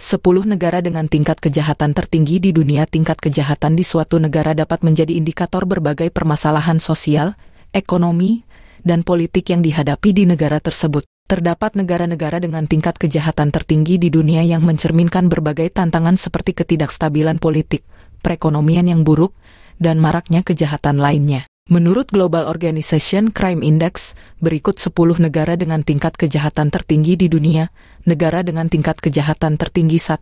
10 negara dengan tingkat kejahatan tertinggi di dunia tingkat kejahatan di suatu negara dapat menjadi indikator berbagai permasalahan sosial, ekonomi, dan politik yang dihadapi di negara tersebut. Terdapat negara-negara dengan tingkat kejahatan tertinggi di dunia yang mencerminkan berbagai tantangan seperti ketidakstabilan politik, perekonomian yang buruk, dan maraknya kejahatan lainnya. Menurut Global Organization Crime Index, berikut 10 negara dengan tingkat kejahatan tertinggi di dunia, negara dengan tingkat kejahatan tertinggi saat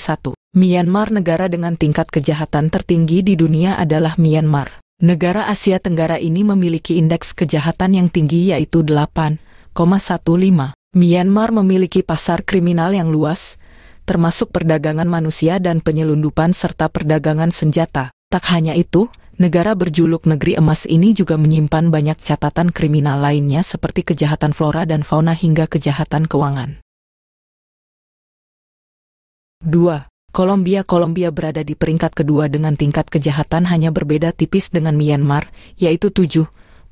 1. Myanmar negara dengan tingkat kejahatan tertinggi di dunia adalah Myanmar. Negara Asia Tenggara ini memiliki indeks kejahatan yang tinggi yaitu 8,15. Myanmar memiliki pasar kriminal yang luas, termasuk perdagangan manusia dan penyelundupan serta perdagangan senjata. Tak hanya itu, Negara berjuluk negeri emas ini juga menyimpan banyak catatan kriminal lainnya seperti kejahatan flora dan fauna hingga kejahatan keuangan. 2. Kolombia Kolombia berada di peringkat kedua dengan tingkat kejahatan hanya berbeda tipis dengan Myanmar, yaitu 7,75.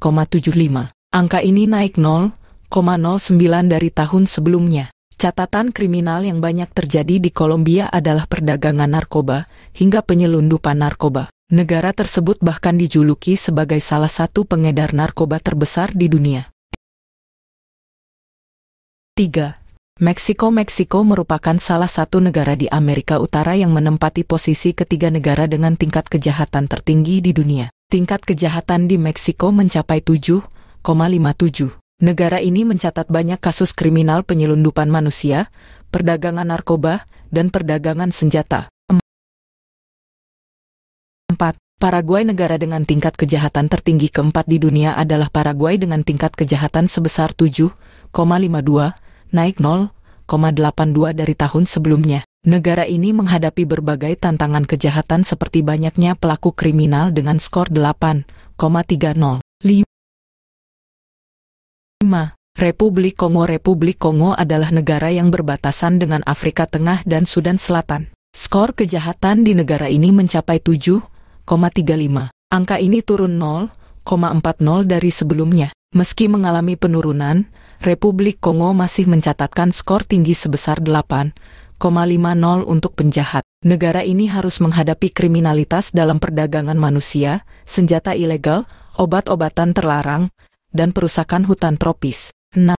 Angka ini naik 0,09 dari tahun sebelumnya. Catatan kriminal yang banyak terjadi di Kolombia adalah perdagangan narkoba hingga penyelundupan narkoba. Negara tersebut bahkan dijuluki sebagai salah satu pengedar narkoba terbesar di dunia. 3. Meksiko Meksiko merupakan salah satu negara di Amerika Utara yang menempati posisi ketiga negara dengan tingkat kejahatan tertinggi di dunia. Tingkat kejahatan di Meksiko mencapai 7,57. Negara ini mencatat banyak kasus kriminal penyelundupan manusia, perdagangan narkoba, dan perdagangan senjata. Paraguay negara dengan tingkat kejahatan tertinggi keempat di dunia adalah Paraguay dengan tingkat kejahatan sebesar 7,52, naik 0,82 dari tahun sebelumnya. Negara ini menghadapi berbagai tantangan kejahatan seperti banyaknya pelaku kriminal dengan skor 8,30. 5. Republik Kongo Republik Kongo adalah negara yang berbatasan dengan Afrika Tengah dan Sudan Selatan. Skor kejahatan di negara ini mencapai 7, 0,35. Angka ini turun 0,40 dari sebelumnya. Meski mengalami penurunan, Republik Kongo masih mencatatkan skor tinggi sebesar 8,50 untuk penjahat. Negara ini harus menghadapi kriminalitas dalam perdagangan manusia, senjata ilegal, obat-obatan terlarang, dan perusakan hutan tropis. 6.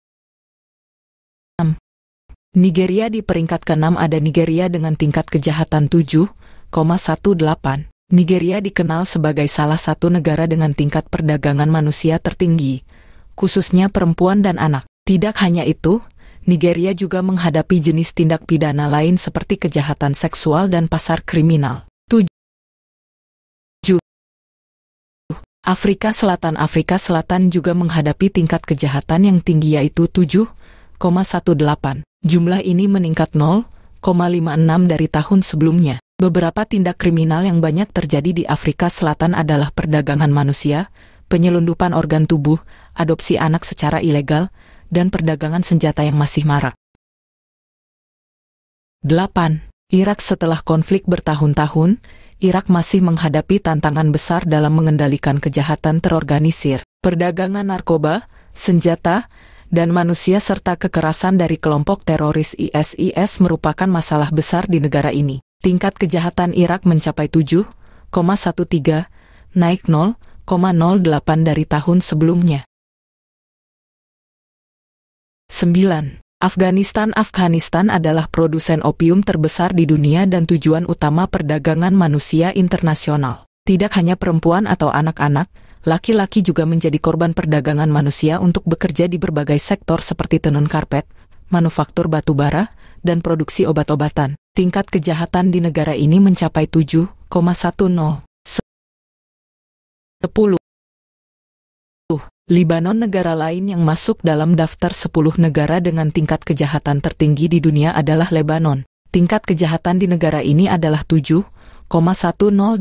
Nigeria di peringkat ke-6 ada Nigeria dengan tingkat kejahatan 7,18. Nigeria dikenal sebagai salah satu negara dengan tingkat perdagangan manusia tertinggi, khususnya perempuan dan anak. Tidak hanya itu, Nigeria juga menghadapi jenis tindak pidana lain seperti kejahatan seksual dan pasar kriminal. 7. Afrika Selatan Afrika Selatan juga menghadapi tingkat kejahatan yang tinggi yaitu 7,18. Jumlah ini meningkat 0,56 dari tahun sebelumnya. Beberapa tindak kriminal yang banyak terjadi di Afrika Selatan adalah perdagangan manusia, penyelundupan organ tubuh, adopsi anak secara ilegal, dan perdagangan senjata yang masih marak. 8. Irak setelah konflik bertahun-tahun, Irak masih menghadapi tantangan besar dalam mengendalikan kejahatan terorganisir, perdagangan narkoba, senjata, dan manusia serta kekerasan dari kelompok teroris ISIS merupakan masalah besar di negara ini. Tingkat kejahatan Irak mencapai 7,13, naik 0,08 dari tahun sebelumnya. 9. Afghanistan Afghanistan adalah produsen opium terbesar di dunia dan tujuan utama perdagangan manusia internasional. Tidak hanya perempuan atau anak-anak, laki-laki juga menjadi korban perdagangan manusia untuk bekerja di berbagai sektor seperti tenun karpet, manufaktur batu bara, dan produksi obat-obatan tingkat kejahatan di negara ini mencapai 7,10. 10. Libanon negara lain yang masuk dalam daftar 10 negara dengan tingkat kejahatan tertinggi di dunia adalah Lebanon. Tingkat kejahatan di negara ini adalah 7,10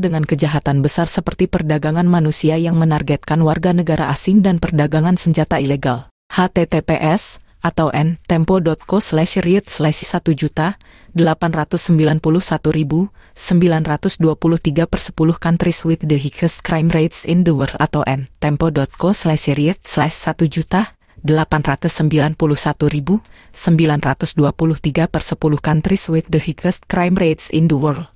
dengan kejahatan besar seperti perdagangan manusia yang menargetkan warga negara asing dan perdagangan senjata ilegal. https atau n tempo.co slash read slash 1 juta 891.923 per 10 countries with the highest crime rates in the world atau n tempo.co slash read slash 1 juta 891.923 per 10 countries with the highest crime rates in the world.